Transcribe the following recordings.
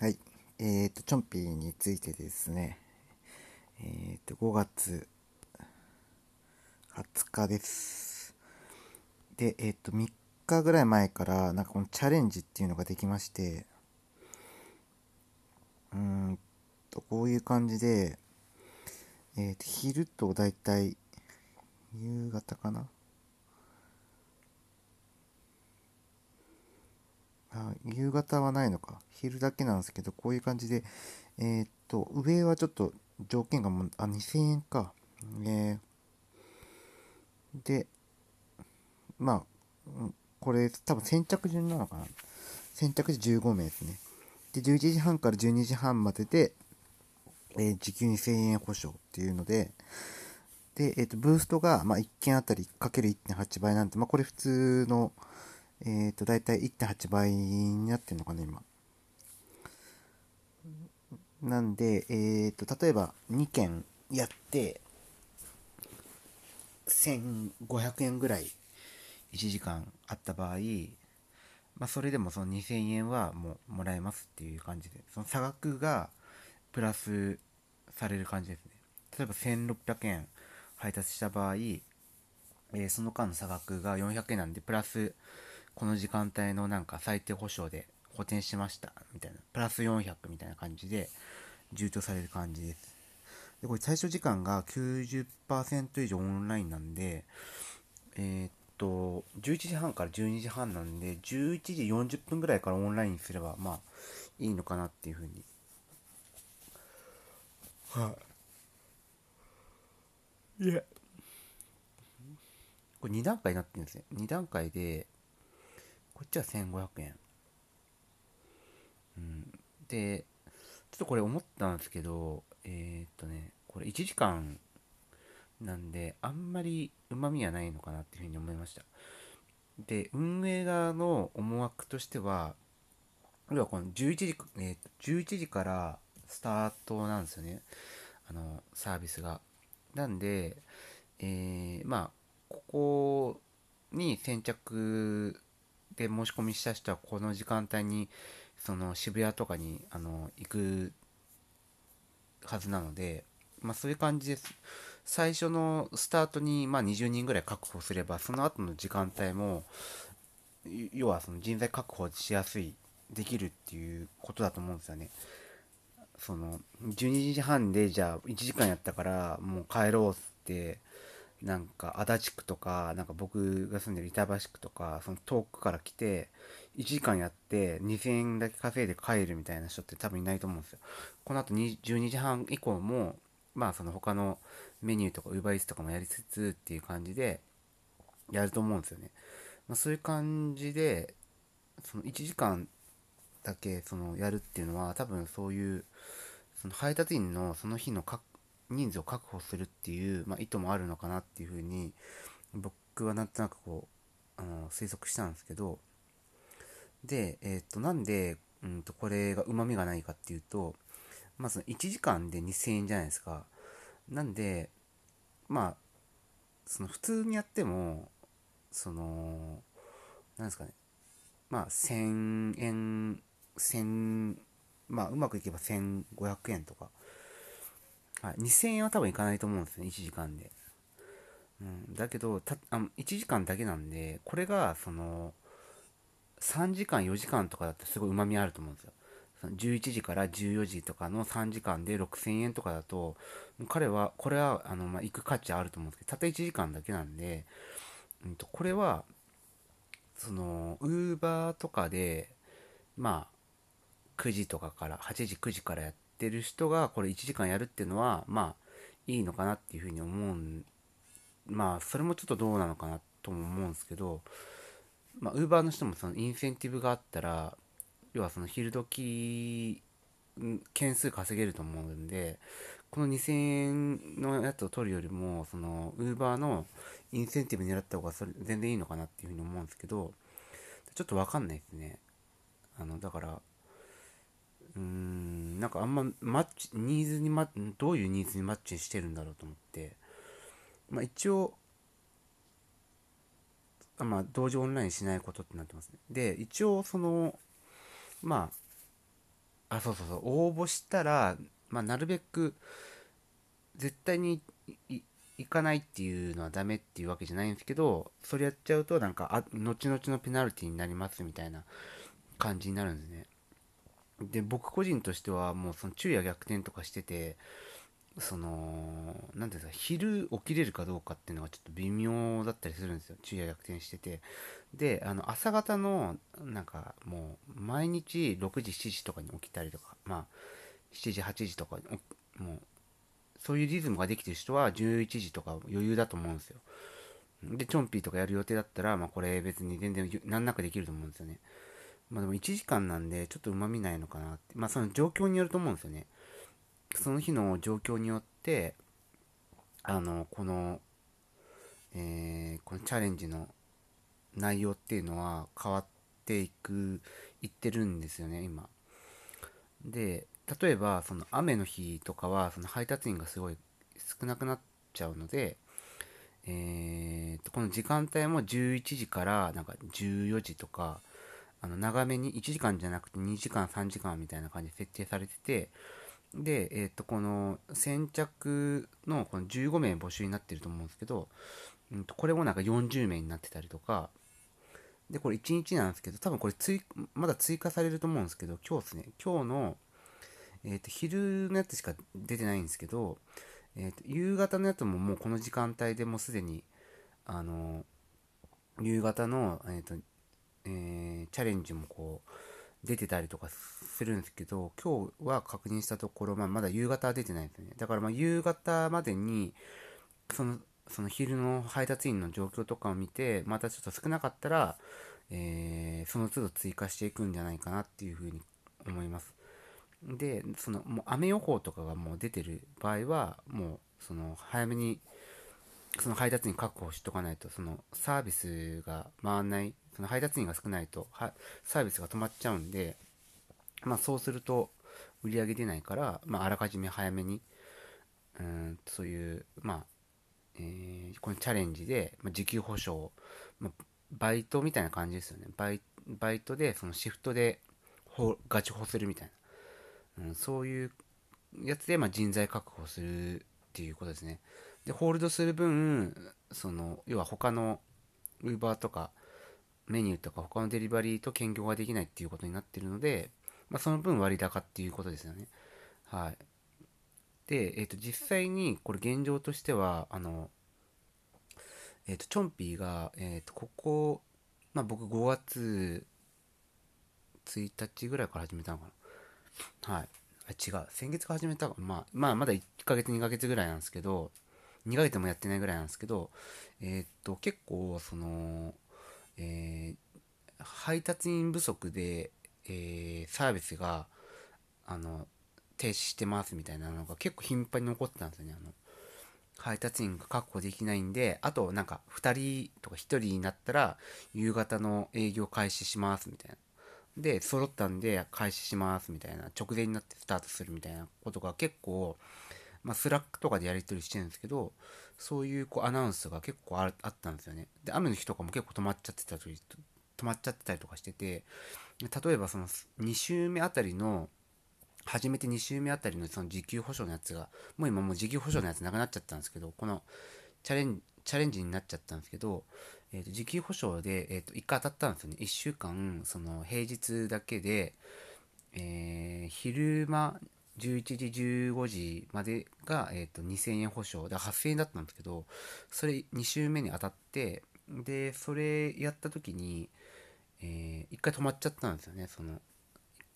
はい。えっ、と、チョンピーについてですね、えっ、と、5月20日です。で、えっ、と、3日ぐらい前から、なんかこのチャレンジっていうのができまして、うんと、こういう感じで、えっ、と、昼と大体、夕方かなあ夕方はないのか。昼だけなんですけど、こういう感じで、えー、っと、上はちょっと条件がもう、あ、2000円か。えー、で、まあ、これ多分先着順なのかな。先着順15名ですね。で、11時半から12時半までで、えー、時給2000円保証っていうので、で、えっ、と、ブーストが、まあ、1件あたり ×1.8 倍なんて、まあ、これ普通の、えっ、ー、と、だいたい1.8倍になってるのかな、今。なんで、えっ、ー、と、例えば2件やって、1500円ぐらい1時間あった場合、まあ、それでもその2000円はもうもらえますっていう感じで、その差額がプラスされる感じですね。例えば1600円配達した場合、えー、その間の差額が400円なんで、プラスこの時間帯のなんか最低保障で補填しましたみたいな、プラス400みたいな感じで充当される感じです。で、これ対象時間が90%以上オンラインなんで、えー、っと、11時半から12時半なんで、11時40分ぐらいからオンラインすれば、まあ、いいのかなっていうふうに。はい、いや。これ2段階になってるんですね。2段階で、ちは1500円。うん、で、ちょっとこれ思ったんですけど、えー、っとね、これ1時間なんで、あんまり旨味はないのかなっていうふうに思いました。で、運営側の思惑としては、要はこの11時、えー、11時からスタートなんですよね。あの、サービスが。なんで、えー、まあ、ここに先着で申し込みした人はこの時間帯にその渋谷とかにあの行くはずなので、まあ、そういう感じです。最初のスタートに、まあ、20人ぐらい確保すればその後の時間帯も要はその人材確保しやすいできるっていうことだと思うんですよね。その12時半でじゃあ1時間やったからもう帰ろうっつってなんか足立区とか、なんか僕が住んでる板橋区とか、その遠くから来て、1時間やって2000円だけ稼いで帰るみたいな人って多分いないと思うんですよ。この後12時半以降も、まあその他のメニューとか Uber Eats とかもやりつつっていう感じでやると思うんですよね。まあ、そういう感じで、その1時間だけそのやるっていうのは多分そういうその配達員のその日の各人数を確保するっていう、まあ、意図もあるのかなっていうふうに僕はなんとなくこうあの推測したんですけどで、えっとなんで、うんと、これがうまみがないかっていうとまず、1時間で2000円じゃないですかなんでまあその普通にやってもそのなんですかねまあ1000円1000まあうまくいけば1500円とかはい、2000円は多分いかないと思うんですね、1時間で。うん、だけどたあの、1時間だけなんで、これが、その、3時間、4時間とかだったらすごい旨味あると思うんですよ。その11時から14時とかの3時間で6000円とかだと、彼は、これは、あの、まあ、行く価値あると思うんですけど、たった1時間だけなんで、うんと、これは、その、ウーバーとかで、まあ、9時とかから、8時、9時からやっってる人がこれ1時間やるっていうのはまあいいのかなっていうふうに思うまあそれもちょっとどうなのかなとも思うんですけどまあウーバーの人もそのインセンティブがあったら要はその昼時件数稼げると思うんでこの2000円のやつを取るよりもそのウーバーのインセンティブ狙った方がそれ全然いいのかなっていうふうに思うんですけどちょっとわかんないですねあのだからうんなんかあんまマッチニーズにマどういうニーズにマッチしてるんだろうと思って、まあ、一応まあ同時オンラインしないことってなってますねで一応そのまああそうそうそう応募したら、まあ、なるべく絶対に行かないっていうのはダメっていうわけじゃないんですけどそれやっちゃうとなんかあ後々のペナルティになりますみたいな感じになるんですねで僕個人としてはもうその昼夜逆転とかしててその何ていうんですか昼起きれるかどうかっていうのがちょっと微妙だったりするんですよ昼夜逆転しててであの朝方のなんかもう毎日6時7時とかに起きたりとかまあ7時8時とかもうそういうリズムができてる人は11時とか余裕だと思うんですよでチョンピーとかやる予定だったらまあこれ別に全然難なくできると思うんですよねまあでも1時間なんでちょっとうまみないのかなって。まあその状況によると思うんですよね。その日の状況によって、あの、この、えー、このチャレンジの内容っていうのは変わっていく、いってるんですよね、今。で、例えばその雨の日とかはその配達員がすごい少なくなっちゃうので、えー、とこの時間帯も11時からなんか14時とかあの長めに1時間じゃなくて2時間3時間みたいな感じで設定されててで、えー、とこの先着のこの15名募集になってると思うんですけど、うん、とこれもなんか40名になってたりとかでこれ1日なんですけど多分これいまだ追加されると思うんですけど今日ですね今日の、えー、と昼のやつしか出てないんですけど、えー、と夕方のやつももうこの時間帯でもうすでにあの夕方の、えーとえー、チャレンジもこう出てたりとかするんですけど今日は確認したところ、まあ、まだ夕方は出てないですねだからまあ夕方までにそのその昼の配達員の状況とかを見てまたちょっと少なかったら、えー、その都度追加していくんじゃないかなっていうふうに思いますでそのもう雨予報とかがもう出てる場合はもうその早めにその配達員確保しとかないとそのサービスが回らないその配達員が少ないとサービスが止まっちゃうんで、まあ、そうすると売り上げ出ないから、まあ、あらかじめ早めにうんそういう、まあえー、このチャレンジで、まあ、時給保証、まあ、バイトみたいな感じですよねバイバイトでそのシフトでガチ保するみたいな、うん、そういうやつで、まあ、人材確保するっていうことですねでホールドする分その要は他のウーバーとかメニューとか他のデリバリーと兼業ができないっていうことになってるので、まあ、その分割高っていうことですよね。はい。で、えっ、ー、と、実際にこれ現状としては、あの、えっ、ー、と、チョンピーが、えっ、ー、と、ここ、まあ、僕5月1日ぐらいから始めたのかな。はい。あ、違う。先月から始めたまあ、まあ、まだ1ヶ月、2ヶ月ぐらいなんですけど、2ヶ月もやってないぐらいなんですけど、えっと、結構、その、えー、配達員不足で、えー、サービスがあの停止してますみたいなのが結構頻繁に起こってたんですよねあの配達員が確保できないんであとなんか2人とか1人になったら夕方の営業開始しますみたいなで揃ったんで開始しますみたいな直前になってスタートするみたいなことが結構まあ、スラックとかでやり取りしてるんですけど、そういうこうアナウンスが結構あったんですよね。で、雨の日とかも結構止まっちゃってたり、止まっちゃってたりとかしてて、例えばその2週目あたりの、初めて2週目あたりのその時給保証のやつが、もう今もう時給保証のやつなくなっちゃったんですけど、このチャレンチャレンジになっちゃったんですけど、えー、と時給保証で、えー、と1回当たったんですよね。1週間、その平日だけで、えー、昼間11時15時までが、えーと、2000円保証で8000円だったんですけどそれ2週目に当たってでそれやった時に、えー、1回止まっちゃったんですよねその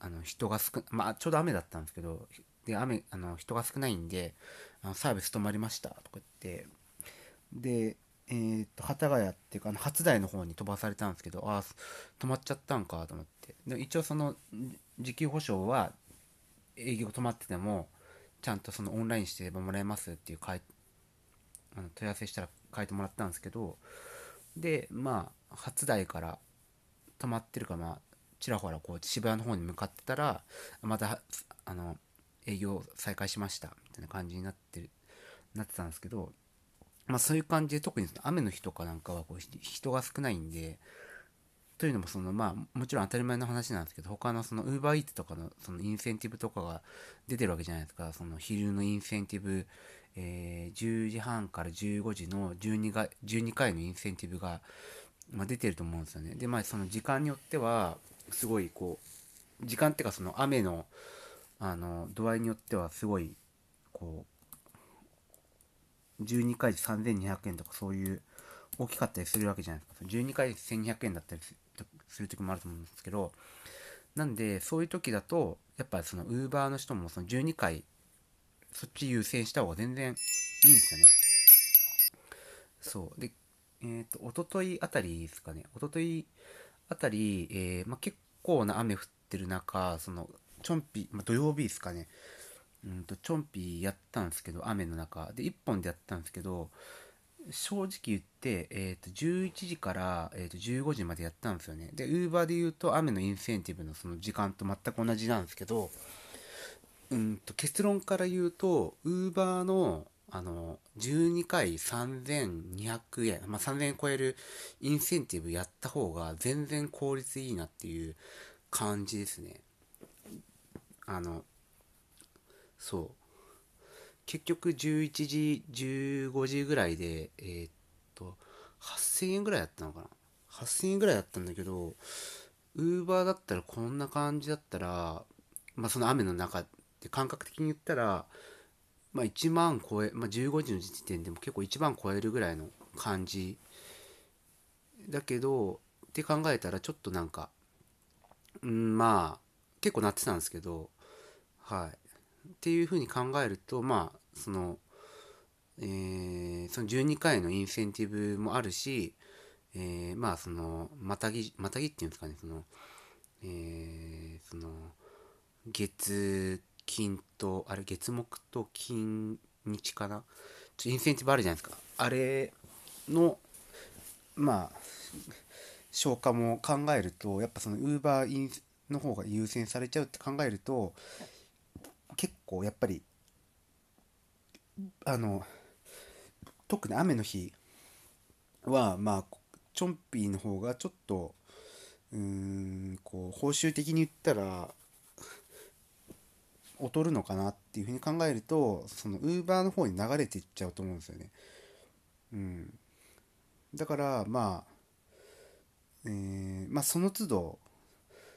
あの人が少まあちょうど雨だったんですけどで雨あの人が少ないんであのサービス止まりましたとか言ってでえーと、と幡ヶ谷っていうかあの初台の方に飛ばされたんですけどああ止まっちゃったんかと思ってで一応その時給保証は営業止まっててもちゃんとそのオンラインしてればもらえますっていう問い合わせしたら書いてもらったんですけどでまあ初台から止まってるからまあちらほらこう渋谷の方に向かってたらまたあの営業再開しましたみたいな感じになってるなってたんですけどまあそういう感じで特に雨の日とかなんかはこう人が少ないんでというのもそのまあもちろん当たり前の話なんですけど他のその UberEats とかのそのインセンティブとかが出てるわけじゃないですかその昼のインセンティブ、えー、10時半から15時の 12, が12回のインセンティブが、まあ、出てると思うんですよねでまあその時間によってはすごいこう時間っていうかその雨のあの度合いによってはすごいこう12回で3200円とかそういう大きかったりするわけじゃないですか12回1200円だったりする時もあると思うんですけどなんでそういう時だとやっぱそのウーバーの人もその12回そっち優先した方が全然いいんですよねそうでえっ、ー、とおとといあたりですかねおとといあたり、えー、まあ、結構な雨降ってる中そのちょんぴ、まあ、土曜日ですかねうんとちょんぴやったんですけど雨の中で1本でやったんですけど正直言って、えー、と11時から、えー、と15時までやったんですよねでウーバーで言うと雨のインセンティブのその時間と全く同じなんですけどうんと結論から言うとウーバーのあの12回3200円、まあ、3000円超えるインセンティブやった方が全然効率いいなっていう感じですねあのそう結局11時15時ぐらいでえー、っと8000円ぐらいだったのかな8000円ぐらいだったんだけどウーバーだったらこんな感じだったらまあその雨の中で感覚的に言ったらまあ1万超え、まあ、15時の時点でも結構1万超えるぐらいの感じだけどって考えたらちょっとなんかうんまあ結構なってたんですけどはいっていうふうに考えるとまあその,、えー、その12回のインセンティブもあるし、えー、まあそのまたぎまたぎっていうんですかねその,、えー、その月金とあれ月木と金日かなインセンティブあるじゃないですかあれのまあ消化も考えるとやっぱそのウーバーインの方が優先されちゃうって考えるとこうやっぱりあの特に雨の日はまあチョンピーの方がちょっとうんこう報酬的に言ったら劣るのかなっていうふうに考えるとそのウーバーの方に流れていっちゃうと思うんですよね。うん、だからまあえー、まあその都度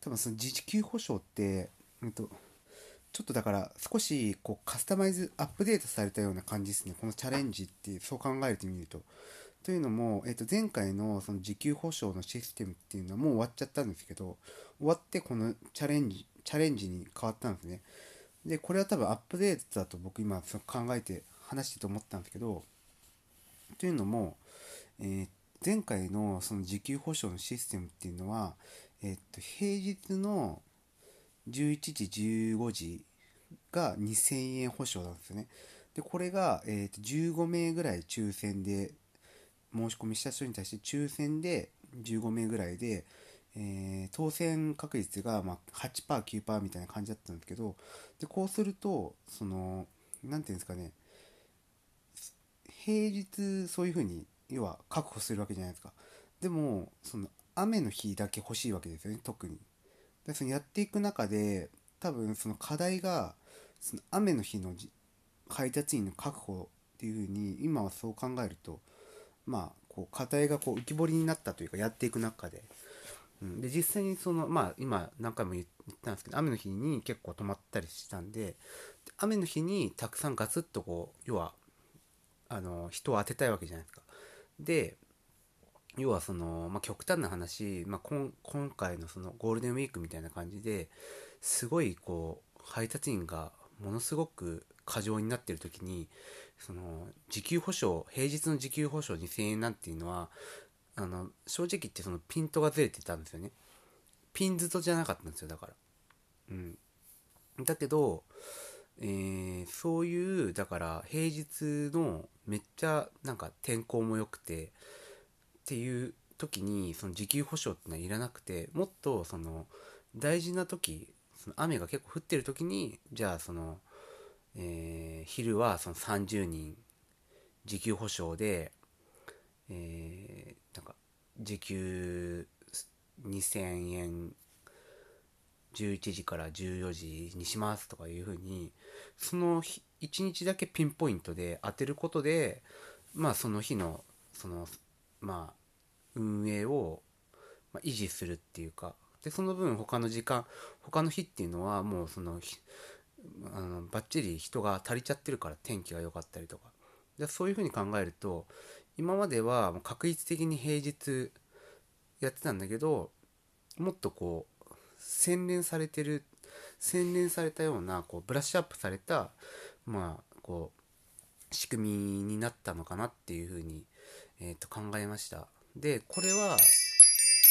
多分その自給保障って、えっと、ちょっとだから少しこうカスタマイズアップデートされたような感じですねこのチャレンジってそう考えてみると。というのも、えー、と前回のその時給保証のシステムっていうのはもう終わっちゃったんですけど終わってこのチャレンジチャレンジに変わったんですね。でこれは多分アップデートだと僕今その考えて話してて思ったんですけどというのも、えー、前回のその時給保証のシステムっていうのは、えー、と平日の11時15時が2000円保証なんですよねでこれが、えー、と15名ぐらい抽選で申し込みした人に対して抽選で15名ぐらいで、えー、当選確率がまあ 8%9% みたいな感じだったんですけどでこうするとその何て言うんですかね平日そういうふうに要は確保するわけじゃないですかでもその雨の日だけ欲しいわけですよね特にでそのやっていく中で多分その課題がその雨の日の配達員の確保っていうふうに今はそう考えるとまあこう課題がこう浮き彫りになったというかやっていく中で。うん、で実際にそのまあ今何回も言ったんですけど雨の日に結構止まったりしたんで雨の日にたくさんガツッとこう要はあの人を当てたいわけじゃないですか。で要はその、まあ、極端な話、まあ、今回のそのゴールデンウィークみたいな感じですごいこう配達員がものすごく過剰になってる時にその時給保証平日の時給保証2,000円なんていうのはあの正直言ってそのピントがずれてたんですよねピンずとじゃなかったんですよだからうんだけど、えー、そういうだから平日のめっちゃなんか天候も良くてっていう時にその時給保証ってのはいらなくてもっとその大事な時その雨が結構降ってる時にじゃあその、えー、昼はその30人時給保証で、えー、なんか時給2000円11時から14時にしますとかいうふうにその1日だけピンポイントで当てることでまあその日のそのまあ、運営を維持するっていうかでその分他の時間他の日っていうのはもうそのあのバッチリ人が足りちゃってるから天気が良かったりとかでそういうふうに考えると今まではもう確率的に平日やってたんだけどもっとこう洗練されてる洗練されたようなこうブラッシュアップされたまあこう仕組みになったのかなっていうふうにえー、と考えましたでこれは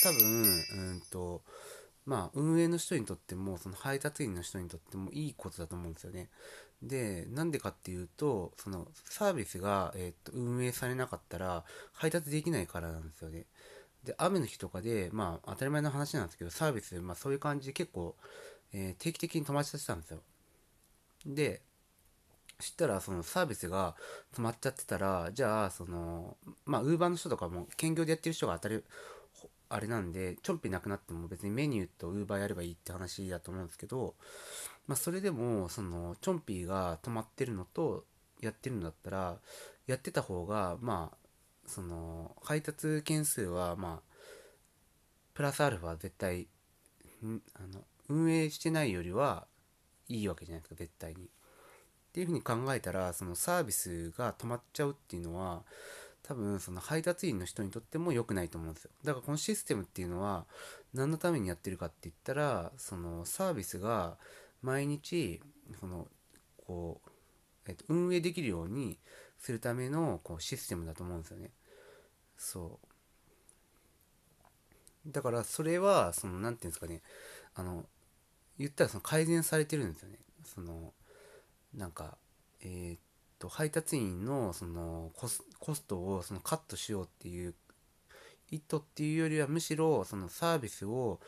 多分うんとまあ運営の人にとってもその配達員の人にとってもいいことだと思うんですよねでなんでかっていうとそのサービスが、えー、と運営されなかったら配達できないからなんですよねで雨の日とかでまあ当たり前の話なんですけどサービス、まあ、そういう感じで結構、えー、定期的に止まっちゃってたんですよでしたらそのサービスが止まっちゃってたらじゃあそのまあウーバーの人とかも兼業でやってる人が当たるあれなんでちょんぴなくなっても別にメニューとウーバーやればいいって話だと思うんですけどまあそれでもそのちょんぴが止まってるのとやってるんだったらやってた方がまあその配達件数はまあプラスアルファ絶対あの運営してないよりはいいわけじゃないですか絶対に。っていうふうに考えたらそのサービスが止まっちゃうっていうのは多分その配達員の人にとっても良くないと思うんですよだからこのシステムっていうのは何のためにやってるかって言ったらそのサービスが毎日そのこう、えっと、運営できるようにするためのこうシステムだと思うんですよねそうだからそれはその何て言うんですかねあの言ったらその改善されてるんですよねそのなんかえー、っと配達員のそのコスコストをそのカットしようっていう意図っていうよりはむしろそのサービスを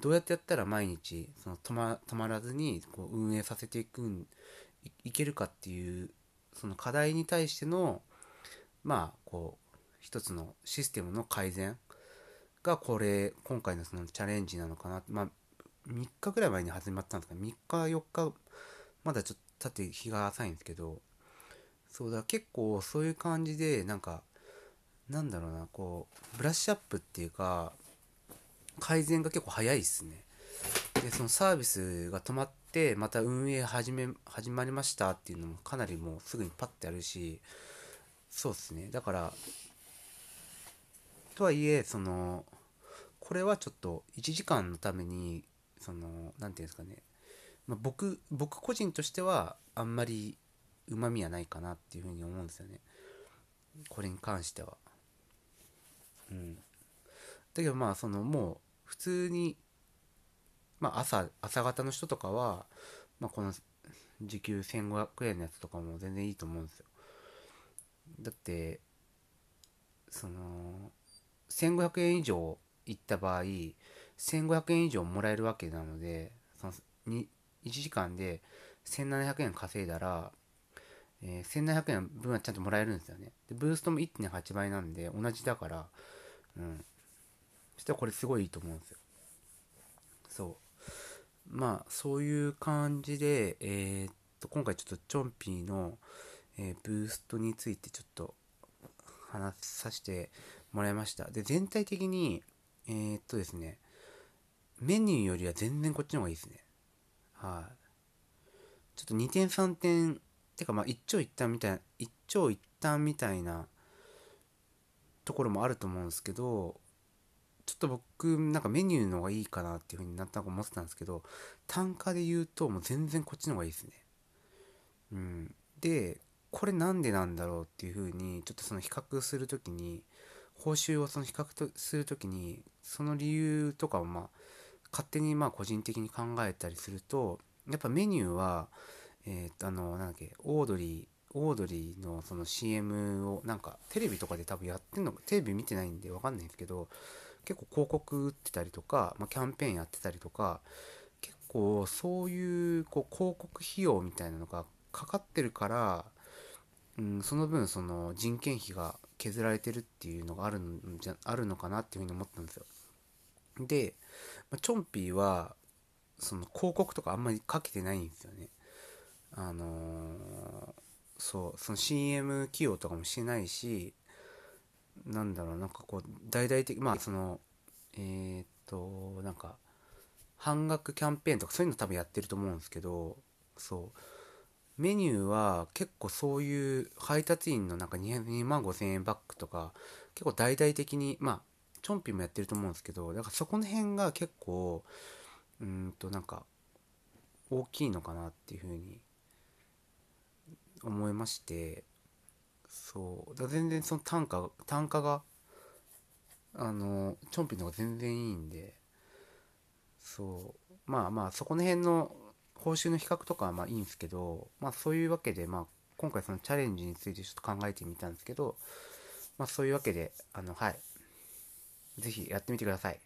どうやってやったら毎日その止ま止まらずにこう運営させていくんいけるかっていうその課題に対してのまあこう一つのシステムの改善がこれ今回のそのチャレンジなのかなまあ3日ぐらい前に始まったんですが3日4日まだちょっ経って日が浅いんですけどそうだ結構そういう感じでなんかなんだろうなこうブラッシュアップっていうか改善が結構早いっすねでそのサービスが止まってまた運営始め始まりましたっていうのもかなりもうすぐにパッてやるしそうっすねだからとはいえそのこれはちょっと1時間のためにその何て言うんですかねまあ、僕僕個人としてはあんまりうまみはないかなっていうふうに思うんですよねこれに関してはうんだけどまあそのもう普通にまあ朝朝方の人とかは、まあ、この時給1500円のやつとかも全然いいと思うんですよだってその1500円以上いった場合1500円以上もらえるわけなのでその1時間で1700円稼いだら、えー、1700円分はちゃんともらえるんですよね。で、ブーストも1.8倍なんで、同じだから、うん。そしたらこれすごいいいと思うんですよ。そう。まあ、そういう感じで、えー、っと、今回ちょっとチョンピーの、えー、ブーストについてちょっと話させてもらいました。で、全体的に、えー、っとですね、メニューよりは全然こっちの方がいいですね。はい、ちょっと2点3点てかまあ一長一短みたいな一長一短みたいなところもあると思うんですけどちょっと僕なんかメニューの方がいいかなっていうふうになったと思ってたんですけど単価で言うともう全然こっちの方がいいですね。うん、でこれなんでなんだろうっていうふうにちょっとその比較する時に報酬をその比較とする時にその理由とかをまあ勝手にまあ個人的に考えたりするとやっぱメニューはえー、っとあのなんだっけオードリーオードリーのその CM をなんかテレビとかで多分やってんのかテレビ見てないんでわかんないんですけど結構広告打ってたりとか、まあ、キャンペーンやってたりとか結構そういうこう広告費用みたいなのがかかってるから、うん、その分その人件費が削られてるっていうのがあるんじゃあるのかなっていうふうに思ったんですよ。でまあ、チョンピーはその広告とかあんまりかけてないんですよねあのー、そうその CM 起用とかもしてないしなんだろうなんかこう大々的まあそのえー、っとなんか半額キャンペーンとかそういうの多分やってると思うんですけどそうメニューは結構そういう配達員のなんか 2, 2万5,000円バッグとか結構大々的にまあチョンピもやってると思うんですけどだからそこの辺が結構うんとなんか大きいのかなっていうふうに思いましてそうだ全然その単価単価があのチョンピの方が全然いいんでそうまあまあそこの辺の報酬の比較とかはまあいいんですけどまあそういうわけでまあ今回そのチャレンジについてちょっと考えてみたんですけどまあそういうわけであのはいぜひやってみてください。